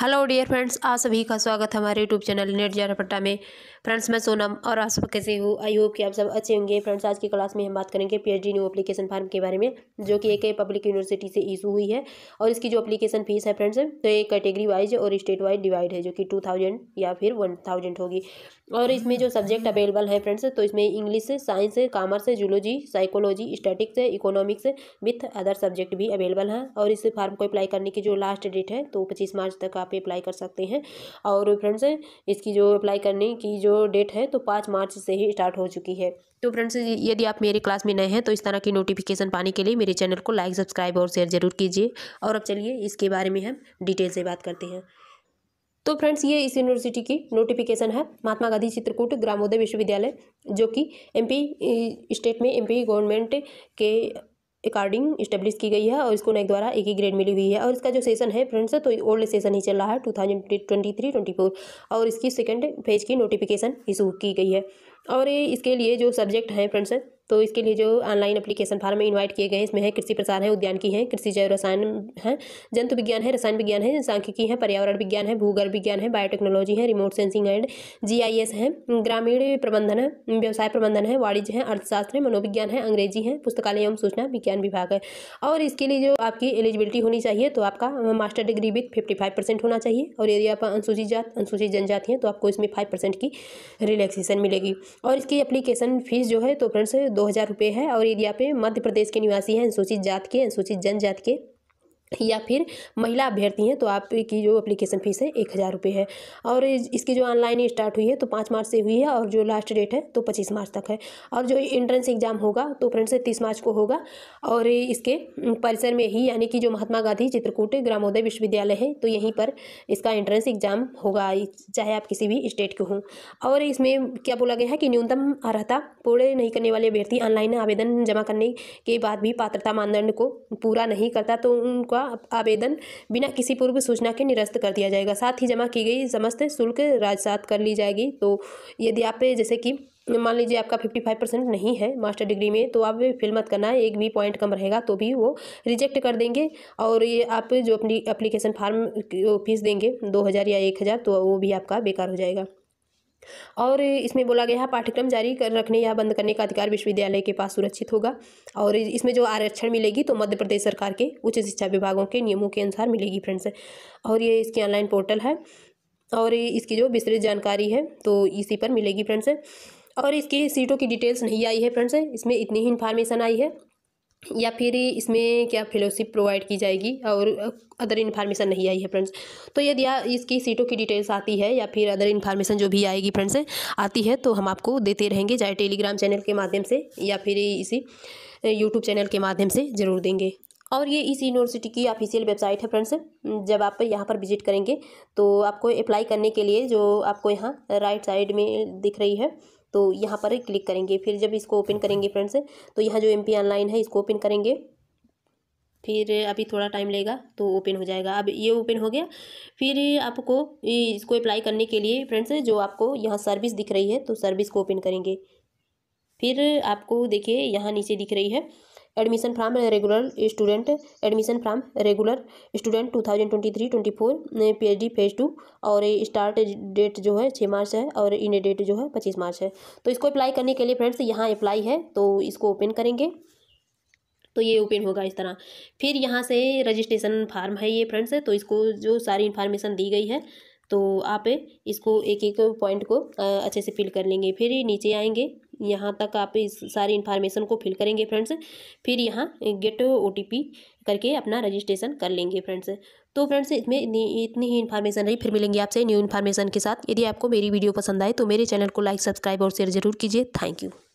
hello dear friends आप सभी का स्वागत है हमारे यूट्यूब चैनल नेट जारापट्टा में फ्रेंड्स मैं सोनम और आप सब कैसे हूँ आई होप कि आप सब अच्छे होंगे फ्रेंड्स आज की क्लास में हम बात करेंगे पीएचडी न्यू एप्लीकेशन फॉर्म के बारे में जो कि एक पब्लिक यूनिवर्सिटी से इशू हुई है और इसकी जो अपलीकेशन फीस है फ्रेंड्स तो ये कैटेगरी वाइज और स्टेट वाइज डिवाइड है जो कि टू थाउजेंड या फिर वन थाउजेंड होगी और इसमें जो सब्जेक्ट अवेलेबल है फ्रेंड्स तो इसमें English science commerce zoology psychology statics economics with other subject भी अवेलेबल हैं और इस फार्म को अप्लाई करने की जो लास्ट डेट है तो पच्चीस मार्च तक आप अप्लाई कर सकते हैं और फ्रेंड्स इसकी जो अप्लाई करने की जो डेट है तो पाँच मार्च से ही स्टार्ट हो चुकी है तो फ्रेंड्स यदि आप मेरे क्लास में नए हैं तो इस तरह की नोटिफिकेशन पाने के लिए मेरे चैनल को लाइक सब्सक्राइब और शेयर जरूर कीजिए और अब चलिए इसके बारे में हम डिटेल से बात करते हैं तो फ्रेंड्स ये इस यूनिवर्सिटी की नोटिफिकेशन है महात्मा गांधी चित्रकूट ग्रामोदय विश्वविद्यालय जो कि एमपी स्टेट में एमपी गवर्नमेंट के अकॉर्डिंग स्टेब्लिश की गई है और इसको नैक द्वारा एक ही ग्रेड मिली हुई है और इसका जो सेशन है फ्रेंड्स तो ओल्ड सेशन ही चल रहा है two thousand twenty three twenty four और इसकी सेकेंड फेज की नोटिफिकेशन इशू की गई है और इसके लिए जो सब्जेक्ट हैं फ्रेंड्स तो इसके लिए जो ऑनलाइन अप्लीकेशन फार्म में इन्वाइट किए गए इसमें है कृषि प्रसार है उद्यान की है कृषि जैव रसायन है जंतु विज्ञान है रसायन विज्ञान है सांख्यिकी है पर्यावरण विज्ञान है भूगर्भ विज्ञान है बायोटेक्नोलॉजी है remote sensing and G I S है ग्रामीण प्रबंधन है व्यवसाय प्रबंधन है वाणिज्य है अर्थशास्त्र है मनोविज्ञान है अंग्रेजी है पुस्तकालय एवं सूचना विज्ञान विभाग है और इसके लिए जो आपकी एलिजिबिलिटी होनी चाहिए तो आपका master degree with fifty five percent होना चाहिए और यदि आप अनुसूचित जात अनुसूचित जनजाति हैं तो आपको इसमें फाइव परसेंट की रिलैक्सेशन मिलेगी और इसकी अप्लीकेशन फीस जो है तो फ्रेंड्स दो हज़ार रुपये है और एरिया पे मध्य प्रदेश के निवासी हैं अनुसूचित जात के अनुसूचित जनजात के या फिर महिला अभ्यर्थी हैं तो आपकी जो एप्लीकेशन फ़ीस है एक हज़ार रुपये है और इसकी जो ऑनलाइन स्टार्ट हुई है तो पाँच मार्च से हुई है और जो लास्ट डेट है तो पच्चीस मार्च तक है और जो एंट्रेंस एग्ज़ाम होगा तो फ्रेंड्स तीस मार्च को होगा और इसके परिसर में ही यानी कि जो महात्मा गांधी चित्रकूट ग्रामोदय विश्वविद्यालय है तो यहीं पर इसका एंट्रेंस एग्ज़ाम होगा चाहे आप किसी भी स्टेट के हों और इसमें क्या बोला गया है कि न्यूनतम अर्हता पूरे नहीं करने वाले अभ्यर्थी ऑनलाइन आवेदन जमा करने के बाद भी पात्रता मानदंड को पूरा नहीं करता तो उनको का आवेदन बिना किसी पूर्व सूचना के निरस्त कर दिया जाएगा साथ ही जमा की गई समस्त शुल्क राजसात कर ली जाएगी तो यदि आप जैसे कि मान लीजिए आपका फिफ्टी फाइव परसेंट नहीं है मास्टर डिग्री में तो आप फिल मत करना है एक भी पॉइंट कम रहेगा तो भी वो रिजेक्ट कर देंगे और ये आप जो अपनी अप्लीकेशन फार्म फीस देंगे दो हज़ार या एक हज़ार तो वो भी आपका बेकार हो जाएगा और इसमें बोला गया है पाठ्यक्रम जारी कर रखने या बंद करने का अधिकार विश्वविद्यालय के पास सुरक्षित होगा और इसमें जो आरक्षण मिलेगी तो मध्य प्रदेश सरकार के उच्च शिक्षा विभागों के नियमों के अनुसार मिलेगी फ्रेंड्स और ये इसकी ऑनलाइन पोर्टल है और इसकी जो विस्तृत जानकारी है तो इसी पर मिलेगी फ्रेंड्स और इसकी सीटों की डिटेल्स नहीं आई है फ्रेंड्स इसमें इतनी ही इन्फॉर्मेशन आई है या फिर इसमें क्या फेलोशिप प्रोवाइड की जाएगी और अदर इन्फॉर्मेशन नहीं आई है फ्रेंड्स तो यदि इसकी सीटों की डिटेल्स आती है या फिर अदर इन्फॉर्मेशन जो भी आएगी फ्रेंड्स आती है तो हम आपको देते रहेंगे चाहे टेलीग्राम चैनल के माध्यम से या फिर इसी यूट्यूब चैनल के माध्यम से ज़रूर देंगे और ये इस यूनिवर्सिटी की ऑफिशियल वेबसाइट है फ्रेंड्स जब आप यहाँ पर विजिट करेंगे तो आपको अप्लाई करने के लिए जो आपको यहाँ राइट साइड में दिख रही है तो यहाँ पर क्लिक करेंगे फिर जब इसको ओपन करेंगे फ्रेंड्स तो यहाँ जो एम ऑनलाइन है इसको ओपन करेंगे फिर अभी थोड़ा टाइम लेगा तो ओपन हो जाएगा अब ये ओपन हो गया फिर आपको इसको अप्लाई करने के लिए फ्रेंड्स जो आपको यहाँ सर्विस दिख रही है तो सर्विस को ओपन करेंगे फिर आपको देखिए यहाँ नीचे दिख रही है admission from regular student admission from regular student two thousand twenty three twenty four P H D phase two और स्टार्ट डेट जो है छः मार्च है और इन डेट जो है पच्चीस मार्च है तो इसको अप्लाई करने के लिए फ्रेंड्स यहाँ अप्लाई है तो इसको ओपन करेंगे तो ये ओपन होगा इस तरह फिर यहाँ से रजिस्ट्रेशन फार्म है ये फ्रेंड्स तो इसको जो सारी इन्फॉर्मेशन दी गई है तो आप इसको एक एक पॉइंट को अच्छे से फिल कर लेंगे फिर नीचे आएंगे यहाँ तक आप इस सारी इन्फॉर्मेशन को फिल करेंगे फ्रेंड्स फिर यहाँ गेट ओ करके अपना रजिस्ट्रेशन कर लेंगे फ्रेंड्स तो फ्रेंड्स इसमें इतनी इतनी ही इन्फॉर्मेशन रही फिर मिलेंगे आपसे न्यू इन्फॉर्मेशन के साथ यदि आपको मेरी वीडियो पसंद आए तो मेरे चैनल को लाइक सब्सक्राइब और शेयर जरूर कीजिए थैंक यू